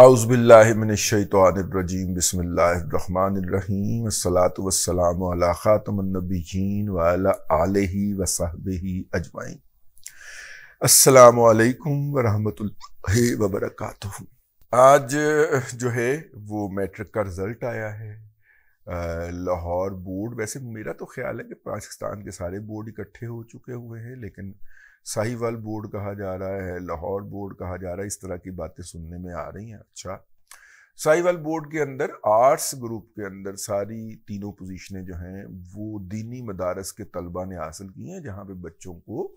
आउज़बिल्लिमिनशैतरजीम बसमीम सलातम ख़ातमनबीन वाल वसाहब अजमाइन असलकम वरहमतुल्लाहि वबरक आज eh, जो है वो मैट्रिक का रिज़ल्ट आया है eh, लाहौर बोर्ड वैसे मेरा तो ख्याल है कि पाकिस्तान के सारे बोर्ड इकट्ठे हो चुके हुए हैं लेकिन साहिवाल बोर्ड कहा जा रहा है लाहौर बोर्ड कहा जा रहा है इस तरह की बातें सुनने में आ रही हैं अच्छा साहिवाल बोर्ड के अंदर आर्ट्स ग्रुप के अंदर सारी तीनों पोजीशनें जो हैं वो दीनी मदारस के तलबा ने हासिल की हैं जहाँ पे बच्चों को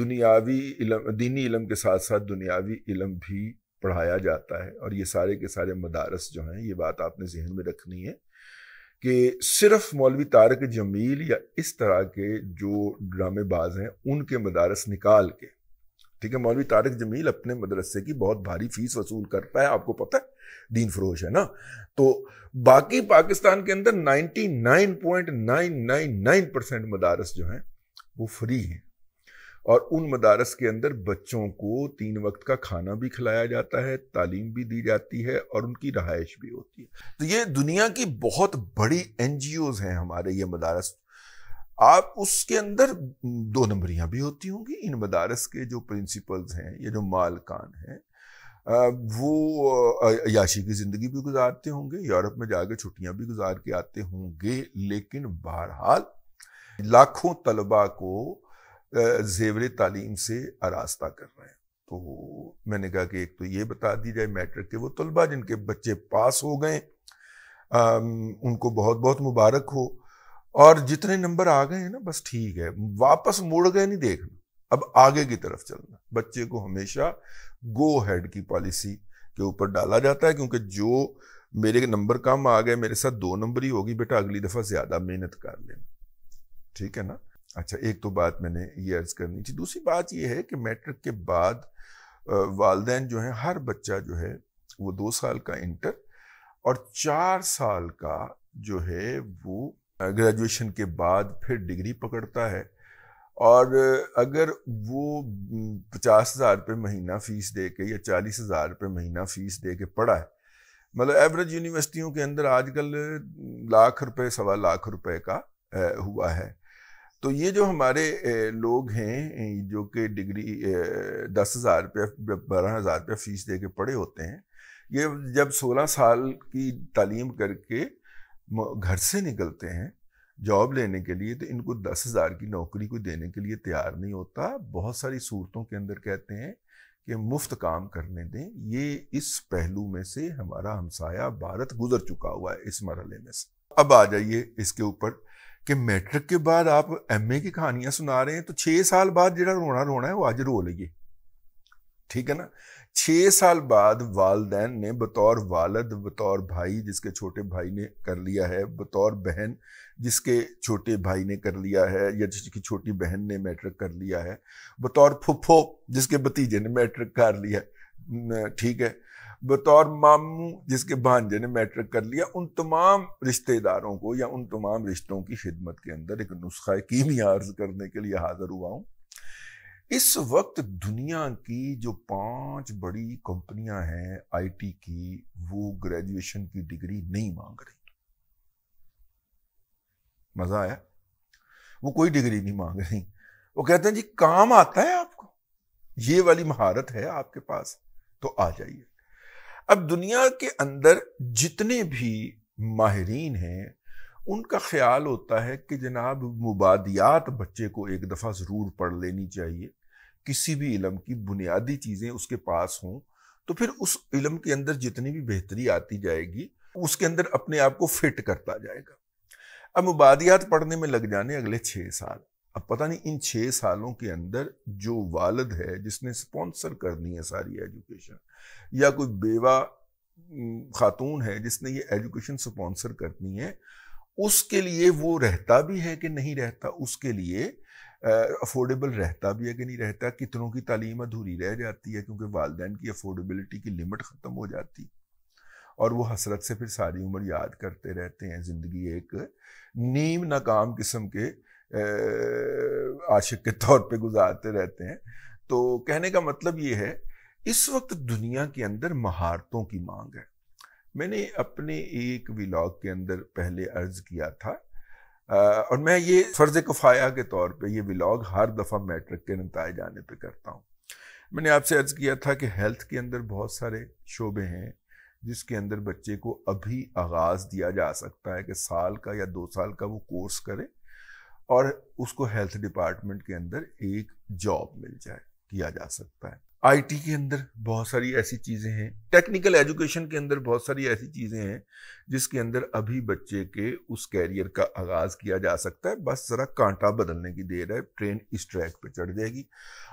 दुनियावी इलम दीनी इलम के साथ साथ दुनियावी इलम भी पढ़ाया जाता है और ये सारे के सारे मदारस जो हैं ये बात आपने जहन में रखनी है कि सिर्फ मौलवी तारक जमील या इस तरह के जो ड्रामेबाज हैं उनके मदारस निकाल के ठीक है मौलवी तारक जमील अपने मदरसे की बहुत भारी फीस वसूल करता है आपको पता है दीन फरोश है ना तो बाकी पाकिस्तान के अंदर 99.999 परसेंट मदारस जो हैं वो फ्री हैं और उन मदारस के अंदर बच्चों को तीन वक्त का खाना भी खिलाया जाता है तालीम भी दी जाती है और उनकी रहायश भी होती है तो ये दुनिया की बहुत बड़ी एन हैं हमारे ये मदारस आप उसके अंदर दो नंबरियां भी होती होंगी इन मदारस के जो प्रिंसिपल्स हैं ये जो मालकान हैं वो याशी की ज़िंदगी भी गुजारते होंगे यूरोप में जाकर छुट्टियां भी गुजार के आते होंगे लेकिन बहरहाल लाखों तलबा को जेवर तालीम से आरास्ता कर रहे हैं तो मैंने कहा कि एक तो ये बता दी जाए मैट्रिक के वो तलबा जिनके बच्चे पास हो गए उनको बहुत बहुत मुबारक हो और जितने नंबर आ गए हैं ना बस ठीक है वापस मुड़ गए नहीं देखना अब आगे की तरफ चलना बच्चे को हमेशा गो हैड की पॉलिसी के ऊपर डाला जाता है क्योंकि जो मेरे नंबर कम आ गए मेरे साथ दो नंबर ही होगी बेटा अगली दफ़ा ज़्यादा मेहनत कर लेना ठीक है ना अच्छा एक तो बात मैंने ये अर्ज करनी थी दूसरी बात यह है कि मैट्रिक के बाद वालदे जो है हर बच्चा जो है वो दो साल का इंटर और चार साल का जो है वो ग्रेजुएशन के बाद फिर डिग्री पकड़ता है और अगर वो पचास हज़ार रुपये महीना फ़ीस दे के या चालीस हज़ार रुपये महीना फ़ीस दे के पढ़ा है मतलब एवरेज यूनिवर्सिटियों के अंदर आजकल लाख रुपए सवा लाख रुपए का हुआ है तो ये जो हमारे लोग हैं जो कि डिग्री दस हज़ार रुपये बारह हज़ार रुपये फ़ीस दे के पढ़े होते हैं ये जब सोलह साल की तालीम करके घर से निकलते हैं जॉब लेने के लिए तो इनको दस हज़ार की नौकरी को देने के लिए तैयार नहीं होता बहुत सारी सूरतों के अंदर कहते हैं कि मुफ्त काम करने दें ये इस पहलू में से हमारा हमसाया भारत गुजर चुका हुआ है इस मरहले में से अब आ जाइए इसके ऊपर कि मैट्रिक के बाद आप एमए की कहानियां सुना रहे हैं तो छह साल बाद जरा रोना रोना है वो आज रो लगे ठीक है ना छः साल बाद वालदेन ने बतौर वालद बतौर भाई जिसके छोटे भाई ने कर लिया है बतौर बहन जिसके छोटे भाई ने कर लिया है या जिसकी छोटी बहन ने मैट्रिक कर लिया है बतौर फुफो जिसके भतीजे ने मैट्रिक कर लिया है ठीक है बतौर मामू जिसके भांजे ने मैट्रिक कर लिया उन तमाम रिश्तेदारों को या उन तमाम रिश्तों की खिदमत के अंदर एक नुस्खा कीमिया अर्ज करने के लिए हाजिर हुआ हूँ इस वक्त दुनिया की जो पांच बड़ी कंपनियां हैं आईटी की वो ग्रेजुएशन की डिग्री नहीं मांग रही मजा आया वो कोई डिग्री नहीं मांग रही वो कहते हैं जी काम आता है आपको ये वाली महारत है आपके पास तो आ जाइए अब दुनिया के अंदर जितने भी माहरीन हैं उनका ख्याल होता है कि जनाब मुबादियात बच्चे को एक दफ़ा ज़रूर पढ़ लेनी चाहिए किसी भी इलम की बुनियादी चीज़ें उसके पास हों तो फिर उस इलम के अंदर जितनी भी बेहतरी आती जाएगी उसके अंदर अपने आप को फिट करता जाएगा अब मुबादियात पढ़ने में लग जाने अगले छः साल अब पता नहीं इन छः सालों के अंदर जो वालद है जिसने स्पॉन्सर करनी है सारी एजुकेशन या कोई बेवा खातून है जिसने ये एजुकेशन स्पॉन्सर करनी है उसके लिए वो रहता भी है कि नहीं रहता उसके लिए अफोर्डेबल रहता भी है कि नहीं रहता कितनों की तालीम अधूरी रह जाती है क्योंकि वालदेन की अफोर्डेबिलिटी की लिमिट ख़त्म हो जाती और वो हसरत से फिर सारी उम्र याद करते रहते हैं ज़िंदगी एक नीम नाकाम किस्म के आशिक के तौर पे गुजारते रहते हैं तो कहने का मतलब ये है इस वक्त दुनिया के अंदर महारतों की मांग है मैंने अपने एक विलाग के अंदर पहले अर्ज किया था और मैं ये फ़र्ज कफ़ाया के तौर पे ये व्लॉग हर दफ़ा मैट्रिक के नतज जाने पे करता हूँ मैंने आपसे अर्ज़ किया था कि हेल्थ के अंदर बहुत सारे शोबे हैं जिसके अंदर बच्चे को अभी आगाज़ दिया जा सकता है कि साल का या दो साल का वो कोर्स करे और उसको हेल्थ डिपार्टमेंट के अंदर एक जॉब मिल जाए किया जा सकता है आईटी के अंदर बहुत सारी ऐसी चीज़ें हैं टेक्निकल एजुकेशन के अंदर बहुत सारी ऐसी चीज़ें हैं जिसके अंदर अभी बच्चे के उस कैरियर का आगाज़ किया जा सकता है बस ज़रा कांटा बदलने की देर है ट्रेन इस ट्रैक पर चढ़ जाएगी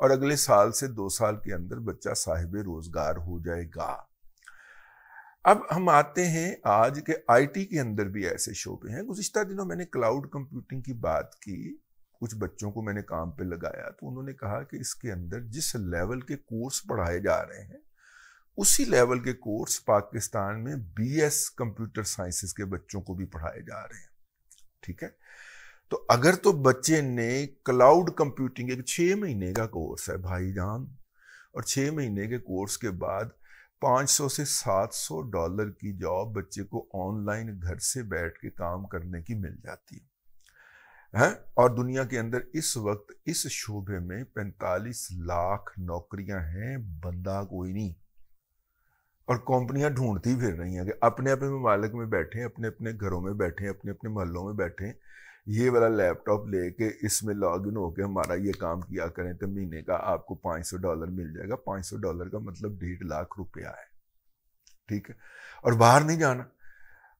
और अगले साल से दो साल के अंदर बच्चा साहिब रोज़गार हो जाएगा अब हम आते हैं आज के आईटी के अंदर भी ऐसे शोबे हैं गुजशत दिनों मैंने क्लाउड कंप्यूटिंग की बात की कुछ बच्चों को मैंने काम पे लगाया तो उन्होंने कहा कि इसके अंदर जिस लेवल के कोर्स पढ़ाए जा रहे हैं उसी लेवल के कोर्स पाकिस्तान में बीएस कंप्यूटर साइंसेस के बच्चों को भी पढ़ाए जा रहे हैं ठीक है तो अगर तो बच्चे ने क्लाउड कंप्यूटिंग एक छः महीने का कोर्स है भाईजान और छः महीने के कोर्स के बाद 500 से 700 डॉलर की जॉब बच्चे को ऑनलाइन घर से बैठ के काम करने की मिल जाती है हैं और दुनिया के अंदर इस वक्त इस शोबे में 45 लाख नौकरियां हैं बंदा कोई नहीं और कंपनियां ढूंढती फिर रही हैं कि अपने अपने ममालिक में बैठे अपने अपने घरों में बैठे अपने अपने मोहल्लों में बैठे ये वाला लैपटॉप लेके इसमें लॉग इन होकर हमारा ये काम किया करें तो महीने का आपको पाँच सौ डॉलर मिल जाएगा पाँच सौ डॉलर का मतलब डेढ़ लाख रुपया है ठीक है और बाहर नहीं जाना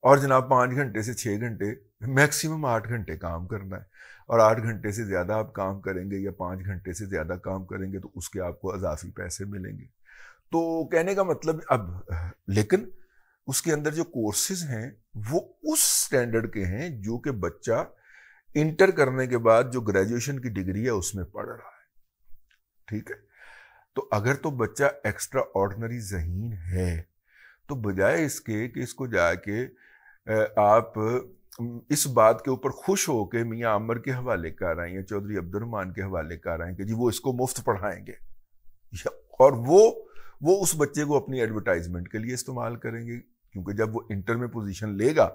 और जनाब पाँच घंटे से छः घंटे मैक्सिमम आठ घंटे काम करना है और आठ घंटे से ज़्यादा आप काम करेंगे या पाँच घंटे से ज़्यादा काम करेंगे तो उसके आपको अजाफी पैसे मिलेंगे तो कहने का मतलब अब लेकिन उसके अंदर जो कोर्सेज हैं वो उस स्टैंडर्ड के हैं जो कि बच्चा इंटर करने के बाद जो ग्रेजुएशन की डिग्री है उसमें पढ़ रहा है ठीक है तो अगर तो बच्चा एक्स्ट्रा ऑर्डनरी जहीन है तो बजाय इसके कि इसको जाके आप इस बात के ऊपर खुश हो के मियाँ अमर के हवाले कर रहे हैं चौधरी अब्दुलरमान के हवाले कर रहे हैं कि जी वो इसको मुफ्त पढ़ाएंगे और वो वो उस बच्चे को अपनी एडवर्टाइजमेंट के लिए इस्तेमाल करेंगे क्योंकि जब वो इंटर में पोजीशन लेगा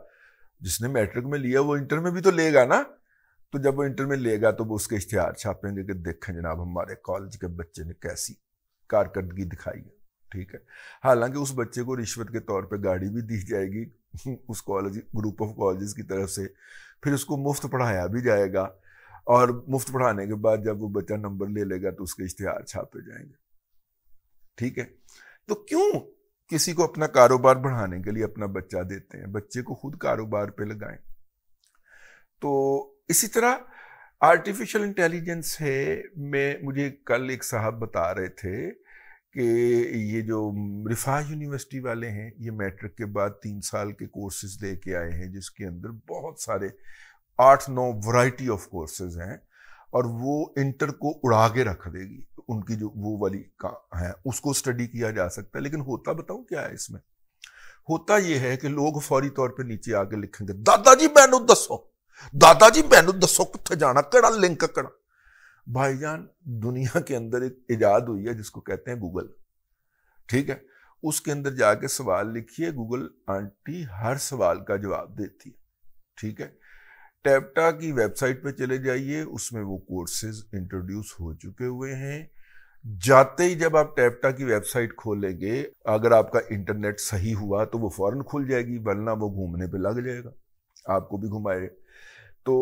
जिसने मैट्रिक में लिया वो इंटर में भी तो लेगा ना तो जब वो इंटर में लेगा तो वो उसके इश्तेहार छापेंगे कि देखें जनाब हमारे कॉलेज के बच्चे ने कैसी कारकर्दगी दिखाई है ठीक है हालांकि उस बच्चे को रिश्वत के तौर पे गाड़ी भी दी जाएगी उस कॉलेज ग्रुप ऑफ कॉलेजेस की तरफ से फिर उसको मुफ्त पढ़ाया भी जाएगा और मुफ्त पढ़ाने के बाद जब वो बच्चा नंबर ले लेगा तो उसके इश्तेहार छापे जाएंगे ठीक है तो क्यों किसी को अपना कारोबार बढ़ाने के लिए अपना बच्चा देते हैं बच्चे को खुद कारोबार पे लगाएं तो इसी तरह आर्टिफिशियल इंटेलिजेंस है मैं मुझे कल एक साहब बता रहे थे कि ये जो रिफा यूनिवर्सिटी वाले हैं ये मैट्रिक के बाद तीन साल के कोर्सेज दे के आए हैं जिसके अंदर बहुत सारे आठ नौ वैरायटी ऑफ कोर्सेज हैं और वो इंटर को उड़ा के रख देगी उनकी जो वो वाली का है उसको स्टडी किया जा सकता है लेकिन होता बताऊँ क्या है इसमें होता ये है कि लोग फौरी तौर पे नीचे आके लिखेंगे दादाजी मैं दसो दादा जी मैं दसो कितने जाना कड़ा लिंक कड़ा भाईजान दुनिया के अंदर एक ईजाद हुई है जिसको कहते हैं गूगल ठीक है उसके अंदर जाके सवाल लिखिए गूगल आंटी हर सवाल का जवाब देती है ठीक है टैपटा की वेबसाइट पे चले जाइए उसमें वो कोर्सेज इंट्रोड्यूस हो चुके हुए हैं जाते ही जब आप टैपटा की वेबसाइट खोलेंगे अगर आपका इंटरनेट सही हुआ तो वो फौरन खुल जाएगी वरना वो घूमने पे लग जाएगा आपको भी घुमाएगा तो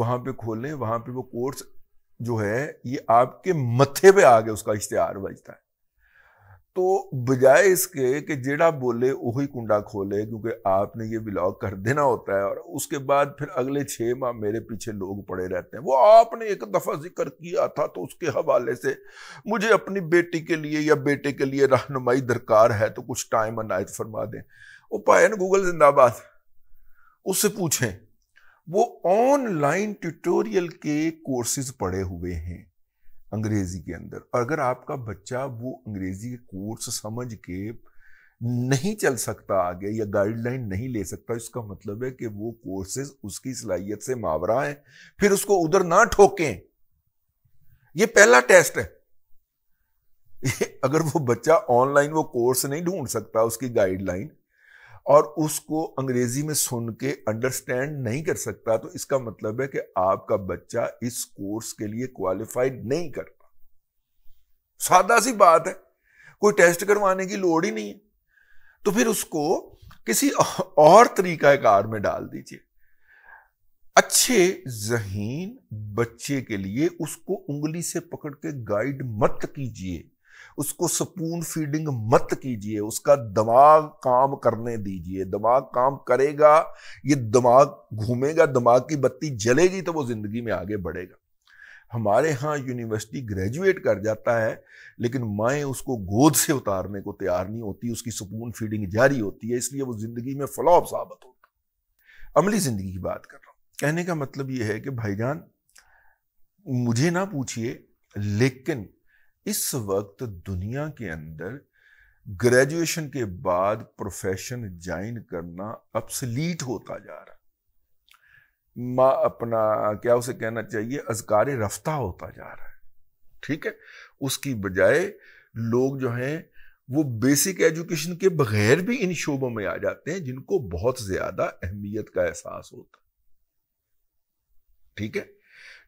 वहां पे खोल लें वहां पे वो कोर्स जो है ये आपके मथे पे आ गया उसका इश्तेहार बजता है तो बजाय इसके कि जेड़ा बोले वही कुंडा खोले क्योंकि आपने ये ब्लॉग कर देना होता है और उसके बाद फिर अगले छः माह मेरे पीछे लोग पड़े रहते हैं वो आपने एक दफ़ा जिक्र किया था तो उसके हवाले से मुझे अपनी बेटी के लिए या बेटे के लिए रहनुमाई दरकार है तो कुछ टाइम अनायत फरमा दें वो ना गूगल जिंदाबाद उससे पूछें वो ऑनलाइन ट्यूटोरियल के कोर्सेज पढ़े हुए हैं अंग्रेजी के अंदर अगर आपका बच्चा वो अंग्रेजी के कोर्स समझ के नहीं चल सकता आगे या गाइडलाइन नहीं ले सकता इसका मतलब है कि वो कोर्सेज उसकी सलाहियत से मावरा है फिर उसको उधर ना ठोकें ये पहला टेस्ट है अगर वो बच्चा ऑनलाइन वो कोर्स नहीं ढूंढ सकता उसकी गाइडलाइन और उसको अंग्रेजी में सुन के अंडरस्टैंड नहीं कर सकता तो इसका मतलब है कि आपका बच्चा इस कोर्स के लिए क्वालिफाइड नहीं करता सादा सी बात है कोई टेस्ट करवाने की लोड़ ही नहीं है तो फिर उसको किसी और तरीका कार में डाल दीजिए अच्छे जहीन बच्चे के लिए उसको उंगली से पकड़ के गाइड मत कीजिए उसको सपून फीडिंग मत कीजिए उसका दिमाग काम करने दीजिए दिमाग काम करेगा ये दिमाग घूमेगा दिमाग की बत्ती जलेगी तो वो ज़िंदगी में आगे बढ़ेगा हमारे यहाँ यूनिवर्सिटी ग्रेजुएट कर जाता है लेकिन माएँ उसको गोद से उतारने को तैयार नहीं होती उसकी सुकून फीडिंग जारी होती है इसलिए वो ज़िंदगी में फ्लॉप साबित होता अमली ज़िंदगी की बात कर रहा हूँ कहने का मतलब ये है कि भाईजान मुझे ना पूछिए लेकिन इस वक्त दुनिया के अंदर ग्रेजुएशन के बाद प्रोफेशन ज्वाइन करना अपसलीट होता जा रहा माँ अपना क्या उसे कहना चाहिए अजकार रफ्ता होता जा रहा है ठीक है उसकी बजाय लोग जो हैं वो बेसिक एजुकेशन के बगैर भी इन शोबों में आ जाते हैं जिनको बहुत ज्यादा अहमियत का एहसास होता है ठीक है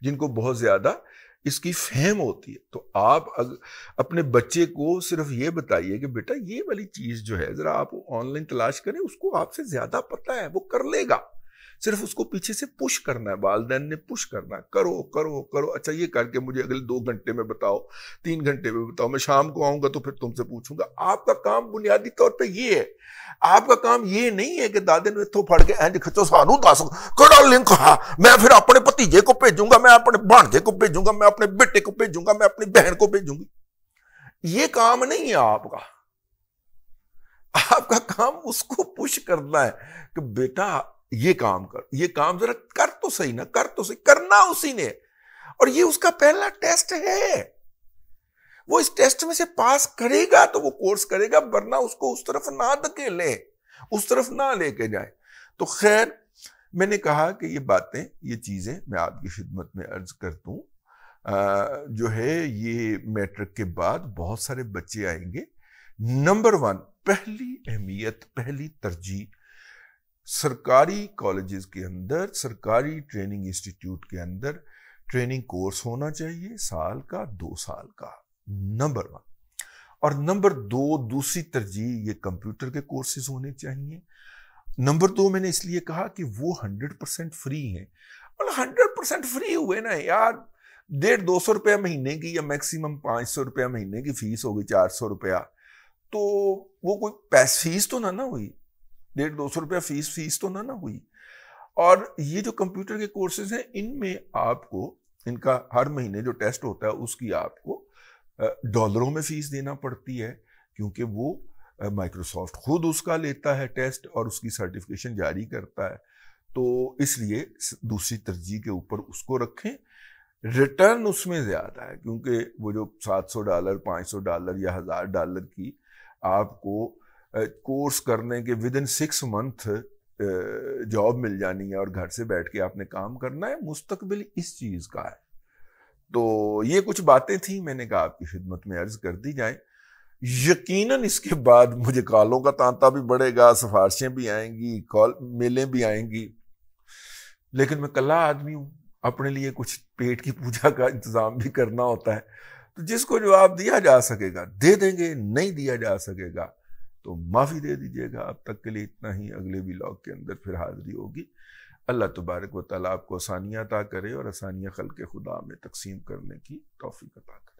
जिनको बहुत ज्यादा इसकी फहम होती है तो आप अग, अपने बच्चे को सिर्फ ये बताइए कि बेटा ये वाली चीज़ जो है ज़रा आप ऑनलाइन तलाश करें उसको आपसे ज़्यादा पता है वो कर लेगा सिर्फ उसको पीछे से पुश करना है वालदेन ने पुश करना है करो करो करो अच्छा ये करके मुझे अगले दो घंटे में बताओ तीन घंटे में बताओ मैं शाम को आऊंगा तो फिर तुमसे पूछूंगा आपका काम बुनियादी तौर पर ये है आपका काम ये नहीं है कि दादे ने इतों फड़ के एंज खिचो सानू दस करो लिंक हाँ मैं फिर अपने भतीजे को भेजूंगा मैं अपने भाणजे को भेजूंगा मैं अपने बेटे को भेजूंगा मैं अपनी बहन को भेजूंगी ये काम नहीं है आपका आपका काम उसको पुश करना है कि बेटा ये काम कर ये काम जरा कर तो सही ना कर तो सही करना उसी ने और ये उसका पहला टेस्ट है वो इस टेस्ट में से पास करेगा तो वो कोर्स करेगा वरना उसको उस तरफ ना धकेले ले उस तरफ ना लेके जाए तो खैर मैंने कहा कि ये बातें ये चीज़ें मैं आपकी खिदमत में अर्ज कर दू जो है ये मैट्रिक के बाद बहुत सारे बच्चे आएंगे नंबर वन पहली अहमियत पहली तरजीह सरकारी कॉलेजेस के अंदर सरकारी ट्रेनिंग इंस्टीट्यूट के अंदर ट्रेनिंग कोर्स होना चाहिए साल का दो साल का नंबर वन और नंबर दो दूसरी तरजीह ये कंप्यूटर के कोर्सेज होने चाहिए नंबर दो मैंने इसलिए कहा कि वो हंड्रेड परसेंट फ्री हैं और हंड्रेड परसेंट फ्री हुए ना यार डेढ़ दो सौ रुपया महीने की या मैक्सिमम पाँच सौ रुपया महीने की फीस होगी चार सौ रुपया तो वो कोई पैस फीस तो ना ना हुई डेढ़ दो सौ रुपया फीस फीस तो ना ना हुई और ये जो कंप्यूटर के कोर्सेज हैं इनमें आपको इनका हर महीने जो टेस्ट होता है उसकी आपको डॉलरों में फीस देना पड़ती है क्योंकि वो माइक्रोसॉफ्ट खुद उसका लेता है टेस्ट और उसकी सर्टिफिकेशन जारी करता है तो इसलिए दूसरी तरजीह के ऊपर उसको रखें रिटर्न उसमें ज़्यादा है क्योंकि वो जो 700 डॉलर 500 डॉलर या हज़ार डॉलर की आपको कोर्स करने के within six month job मिल जानी है और घर से बैठ के आपने काम करना है मुस्तकबिल इस चीज़ का है तो ये कुछ बातें थी मैंने कहा आपकी खिदमत में अर्ज कर दी जाए यकीनन इसके बाद मुझे कॉलों का तांता भी बढ़ेगा सिफारशें भी आएंगी कॉल मेलें भी आएंगी लेकिन मैं कला आदमी हूं अपने लिए कुछ पेट की पूजा का इंतज़ाम भी करना होता है तो जिसको जवाब दिया जा सकेगा दे देंगे नहीं दिया जा सकेगा तो माफ़ी दे दीजिएगा अब तक के लिए इतना ही अगले ब्लॉग के अंदर फिर हाजिरी होगी अल्लाह तबारक व ताली आपको आसानियाँ अता करे और आसानियाँ खल के खुदा में तकसीम करने की तोफ़ी अता करे